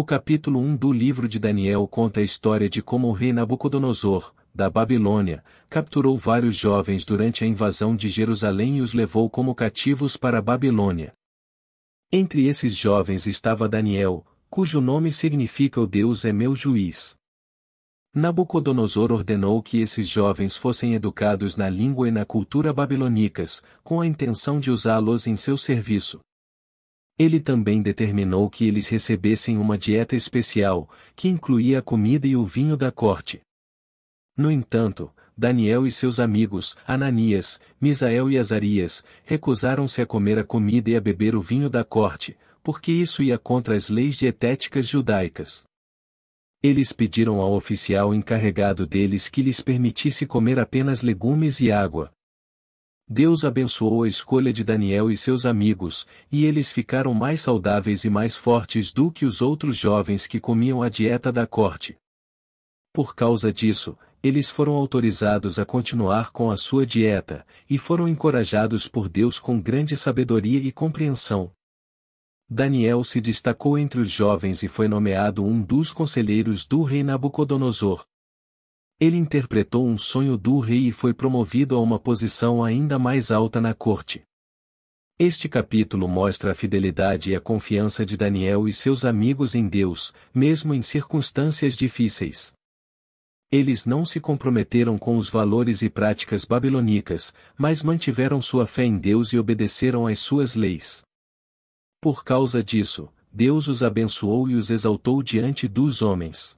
O capítulo 1 do livro de Daniel conta a história de como o rei Nabucodonosor, da Babilônia, capturou vários jovens durante a invasão de Jerusalém e os levou como cativos para a Babilônia. Entre esses jovens estava Daniel, cujo nome significa O Deus é meu juiz. Nabucodonosor ordenou que esses jovens fossem educados na língua e na cultura babilônicas, com a intenção de usá-los em seu serviço. Ele também determinou que eles recebessem uma dieta especial, que incluía a comida e o vinho da corte. No entanto, Daniel e seus amigos, Ananias, Misael e Azarias, recusaram-se a comer a comida e a beber o vinho da corte, porque isso ia contra as leis dietéticas judaicas. Eles pediram ao oficial encarregado deles que lhes permitisse comer apenas legumes e água. Deus abençoou a escolha de Daniel e seus amigos, e eles ficaram mais saudáveis e mais fortes do que os outros jovens que comiam a dieta da corte. Por causa disso, eles foram autorizados a continuar com a sua dieta, e foram encorajados por Deus com grande sabedoria e compreensão. Daniel se destacou entre os jovens e foi nomeado um dos conselheiros do rei Nabucodonosor. Ele interpretou um sonho do rei e foi promovido a uma posição ainda mais alta na corte. Este capítulo mostra a fidelidade e a confiança de Daniel e seus amigos em Deus, mesmo em circunstâncias difíceis. Eles não se comprometeram com os valores e práticas babilônicas, mas mantiveram sua fé em Deus e obedeceram às suas leis. Por causa disso, Deus os abençoou e os exaltou diante dos homens.